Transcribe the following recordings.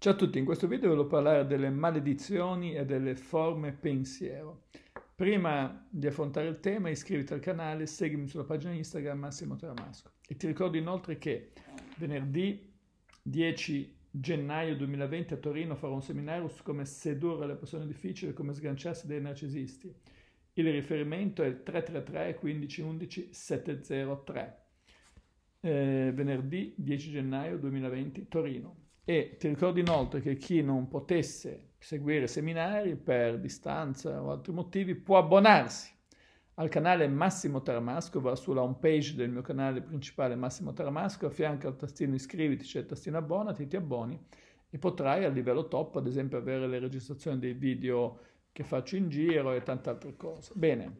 Ciao a tutti, in questo video voglio parlare delle maledizioni e delle forme pensiero. Prima di affrontare il tema iscriviti al canale, seguimi sulla pagina Instagram Massimo Tramasco e ti ricordo inoltre che venerdì 10 gennaio 2020 a Torino farò un seminario su come sedurre le persone difficili e come sganciarsi dai narcisisti. Il riferimento è il 333 15 11 703. Eh, venerdì 10 gennaio 2020 Torino e ti ricordo inoltre che chi non potesse seguire seminari per distanza o altri motivi può abbonarsi al canale Massimo Taramasco, va sulla home page del mio canale principale Massimo Taramasco, a fianco al tastino iscriviti c'è il tastino abbonati, ti abboni e potrai a livello top ad esempio avere le registrazioni dei video che faccio in giro e tante altre cose. Bene,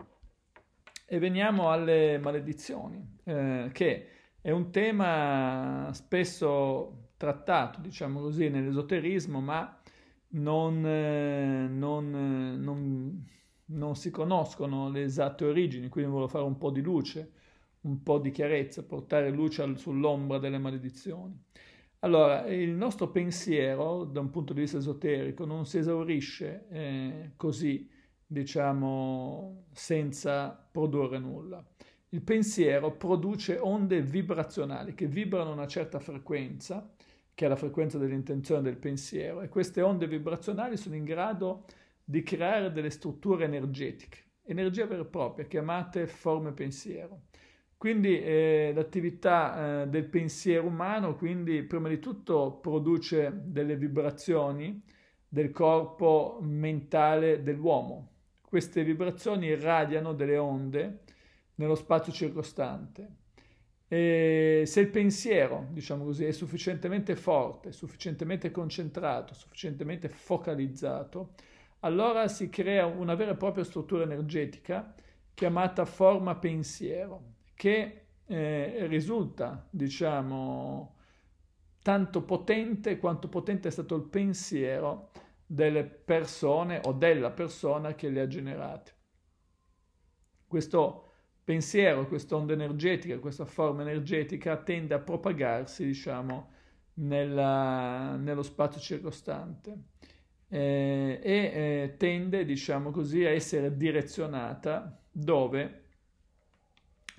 e veniamo alle maledizioni, eh, che è un tema spesso trattato, diciamo così, nell'esoterismo, ma non, eh, non, eh, non, non si conoscono le esatte origini, quindi voglio fare un po' di luce, un po' di chiarezza, portare luce sull'ombra delle maledizioni. Allora, il nostro pensiero, da un punto di vista esoterico, non si esaurisce eh, così, diciamo, senza produrre nulla. Il pensiero produce onde vibrazionali che vibrano a una certa frequenza che è la frequenza dell'intenzione del pensiero, e queste onde vibrazionali sono in grado di creare delle strutture energetiche, energie vere e proprie, chiamate forme pensiero. Quindi eh, l'attività eh, del pensiero umano, quindi prima di tutto produce delle vibrazioni del corpo mentale dell'uomo. Queste vibrazioni irradiano delle onde nello spazio circostante e se il pensiero, diciamo così, è sufficientemente forte, sufficientemente concentrato, sufficientemente focalizzato, allora si crea una vera e propria struttura energetica chiamata forma pensiero, che eh, risulta, diciamo, tanto potente quanto potente è stato il pensiero delle persone o della persona che le ha generate. Questo pensiero, questa onda energetica, questa forma energetica tende a propagarsi, diciamo, nella, nello spazio circostante eh, e eh, tende, diciamo così, a essere direzionata dove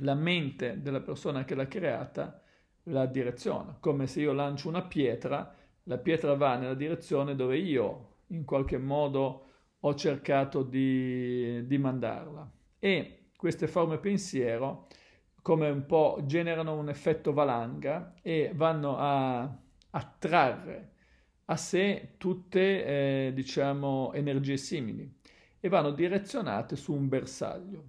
la mente della persona che l'ha creata la direziona, come se io lancio una pietra, la pietra va nella direzione dove io in qualche modo ho cercato di, di mandarla. E queste forme pensiero come un po' generano un effetto valanga e vanno a attrarre a sé tutte, eh, diciamo, energie simili e vanno direzionate su un bersaglio.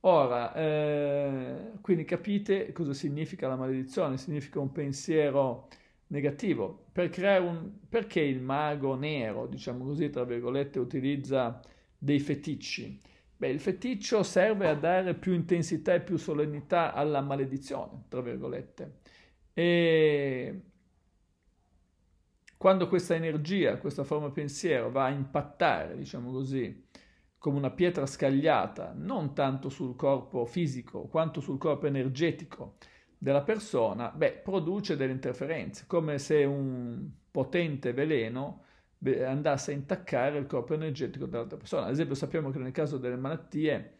Ora, eh, quindi capite cosa significa la maledizione, significa un pensiero negativo. Per creare un... perché il mago nero, diciamo così, tra virgolette, utilizza dei feticci? Beh, il feticcio serve a dare più intensità e più solennità alla maledizione, tra virgolette. E quando questa energia, questa forma pensiero va a impattare, diciamo così, come una pietra scagliata, non tanto sul corpo fisico quanto sul corpo energetico della persona, beh, produce delle interferenze, come se un potente veleno andasse a intaccare il corpo energetico dell'altra persona. Ad esempio sappiamo che nel caso delle malattie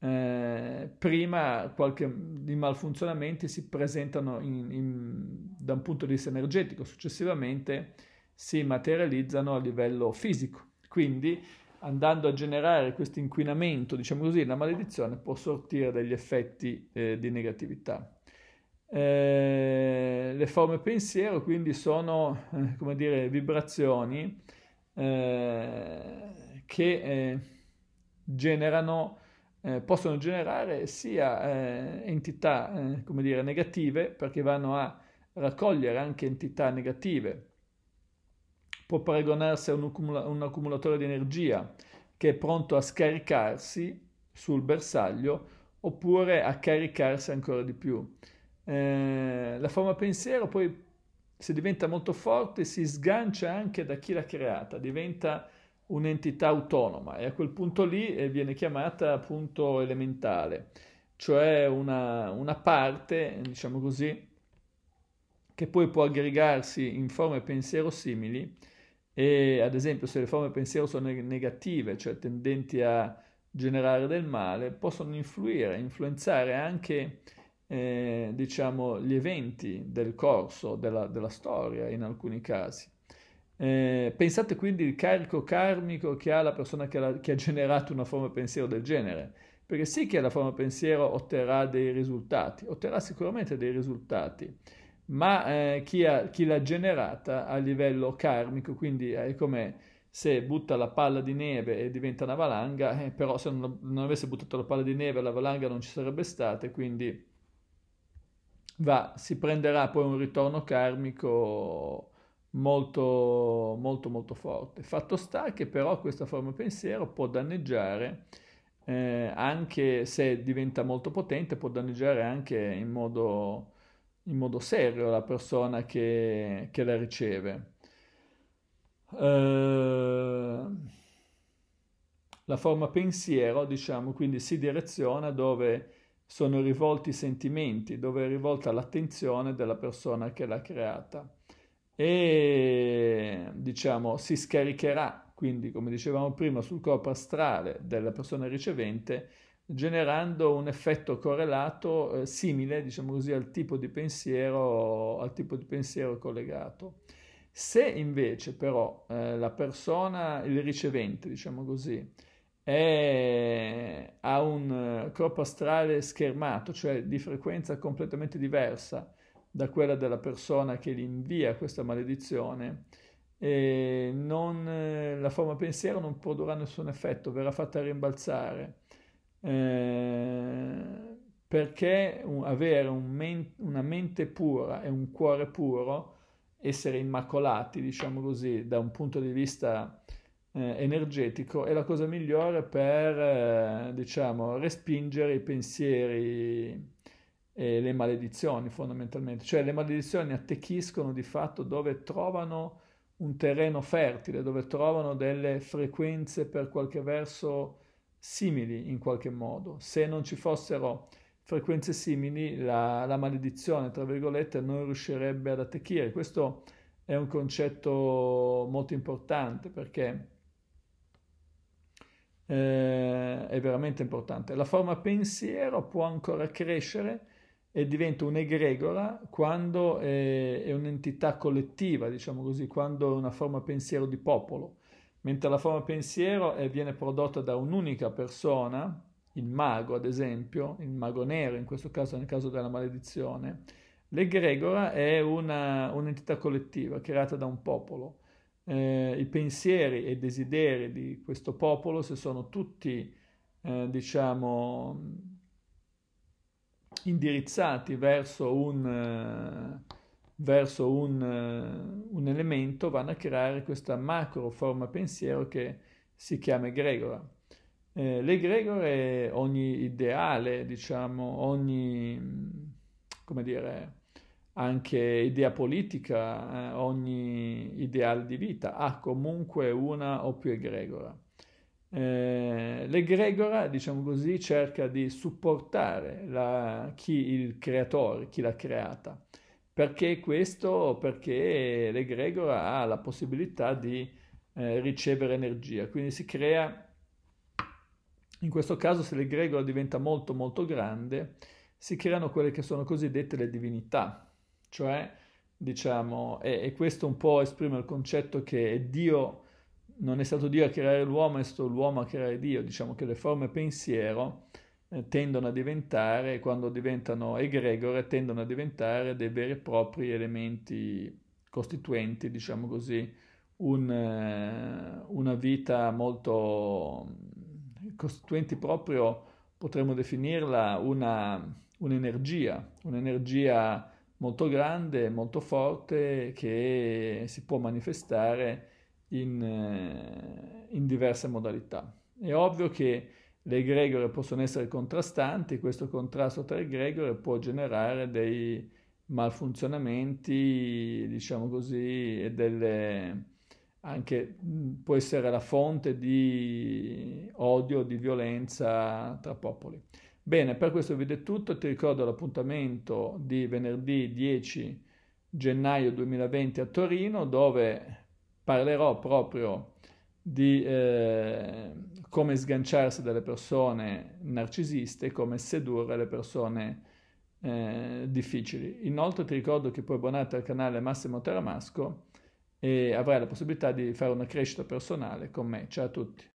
eh, prima qualche, i malfunzionamenti si presentano in, in, da un punto di vista energetico, successivamente si materializzano a livello fisico. Quindi andando a generare questo inquinamento, diciamo così, la maledizione può sortire degli effetti eh, di negatività. Eh, le forme pensiero quindi sono, eh, come dire, vibrazioni eh, che eh, generano, eh, possono generare sia eh, entità, come dire, negative, perché vanno a raccogliere anche entità negative. Può paragonarsi a un, accumula- un accumulatore di energia che è pronto a scaricarsi sul bersaglio oppure a caricarsi ancora di più. Eh, la forma pensiero poi se diventa molto forte si sgancia anche da chi l'ha creata, diventa un'entità autonoma e a quel punto lì eh, viene chiamata appunto elementale, cioè una, una parte, diciamo così, che poi può aggregarsi in forme pensiero simili e ad esempio se le forme pensiero sono negative, cioè tendenti a generare del male, possono influire, influenzare anche eh, diciamo, gli eventi del corso della, della storia in alcuni casi. Eh, pensate quindi al carico karmico che ha la persona che, la, che ha generato una forma pensiero del genere, perché sì che la forma pensiero otterrà dei risultati, otterrà sicuramente dei risultati, ma eh, chi, ha, chi, l'ha generata a livello karmico, quindi è come se butta la palla di neve e diventa una valanga, eh, però se non, non avesse buttato la palla di neve la valanga non ci sarebbe stata, quindi va, si prenderà poi un ritorno karmico molto, molto, molto forte. Fatto sta che però questa forma pensiero può danneggiare, eh, anche se diventa molto potente, può danneggiare anche in modo, in modo serio la persona che, che la riceve. Eh, la forma pensiero, diciamo, quindi si direziona dove sono rivolti i sentimenti, dove è rivolta l'attenzione della persona che l'ha creata e diciamo si scaricherà quindi come dicevamo prima sul corpo astrale della persona ricevente generando un effetto correlato eh, simile diciamo così al tipo di pensiero al tipo di pensiero collegato se invece però eh, la persona il ricevente diciamo così è, ha un eh, corpo astrale schermato, cioè di frequenza completamente diversa da quella della persona che gli invia questa maledizione, e non, eh, la forma pensiero non produrrà nessun effetto, verrà fatta rimbalzare. Eh, perché un, avere un men, una mente pura e un cuore puro, essere immacolati, diciamo così, da un punto di vista eh, energetico è la cosa migliore per, eh, diciamo, respingere i pensieri e le maledizioni fondamentalmente. Cioè le maledizioni attecchiscono di fatto dove trovano un terreno fertile, dove trovano delle frequenze per qualche verso simili in qualche modo. Se non ci fossero frequenze simili, la, la maledizione, tra virgolette, non riuscirebbe ad attecchire. Questo è un concetto molto importante perché eh, è veramente importante. La forma pensiero può ancora crescere e diventa un'egregola quando è, è un'entità collettiva, diciamo così, quando è una forma pensiero di popolo, mentre la forma pensiero è, viene prodotta da un'unica persona, il mago ad esempio, il mago nero in questo caso nel caso della maledizione, l'egregora è una, un'entità collettiva creata da un popolo eh, i pensieri e i desideri di questo popolo, se sono tutti, eh, diciamo, indirizzati verso un, eh, verso un, eh, un elemento, vanno a creare questa macro forma pensiero che si chiama egregora. Eh, l'egregore è ogni ideale, diciamo, ogni, come dire, anche idea politica, eh, ogni ideale di vita ha comunque una o più egregora. Eh, l'egregora, diciamo così, cerca di supportare la, chi il creatore, chi l'ha creata. Perché questo? Perché l'egregora ha la possibilità di eh, ricevere energia, quindi si crea, in questo caso se l'egregora diventa molto molto grande, si creano quelle che sono cosiddette le divinità, cioè, diciamo, e, e questo un po' esprime il concetto che Dio non è stato Dio a creare l'uomo, è stato l'uomo a creare Dio, diciamo che le forme pensiero eh, tendono a diventare, quando diventano egregore, tendono a diventare dei veri e propri elementi costituenti, diciamo così, un, eh, una vita molto mm, costituenti proprio, potremmo definirla una, un'energia, un'energia molto grande, molto forte, che si può manifestare in, eh, in diverse modalità. È ovvio che le egregore possono essere contrastanti, questo contrasto tra egregore può generare dei malfunzionamenti, diciamo così, e delle, anche mm, può essere la fonte di odio, di violenza tra popoli. Bene, per questo video è tutto, ti ricordo l'appuntamento di venerdì 10 gennaio 2020 a Torino dove parlerò proprio di eh, come sganciarsi dalle persone narcisiste, come sedurre le persone eh, difficili. Inoltre ti ricordo che puoi abbonarti al canale Massimo Teramasco e avrai la possibilità di fare una crescita personale con me. Ciao a tutti!